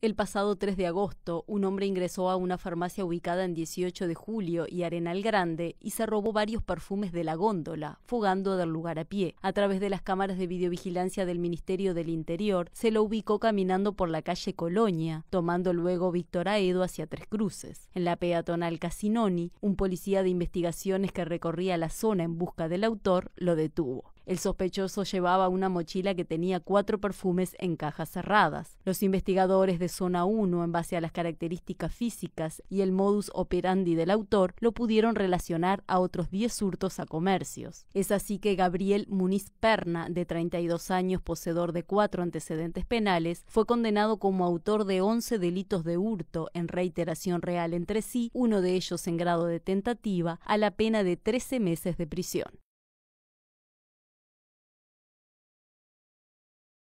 El pasado 3 de agosto, un hombre ingresó a una farmacia ubicada en 18 de Julio y Arenal Grande y se robó varios perfumes de la góndola, fugando del lugar a pie. A través de las cámaras de videovigilancia del Ministerio del Interior, se lo ubicó caminando por la calle Colonia, tomando luego Víctor Aedo hacia Tres Cruces. En la peatonal Casinoni, un policía de investigaciones que recorría la zona en busca del autor lo detuvo. El sospechoso llevaba una mochila que tenía cuatro perfumes en cajas cerradas. Los investigadores de Zona 1, en base a las características físicas y el modus operandi del autor, lo pudieron relacionar a otros 10 hurtos a comercios. Es así que Gabriel Muniz Perna, de 32 años, poseedor de cuatro antecedentes penales, fue condenado como autor de 11 delitos de hurto en reiteración real entre sí, uno de ellos en grado de tentativa, a la pena de 13 meses de prisión.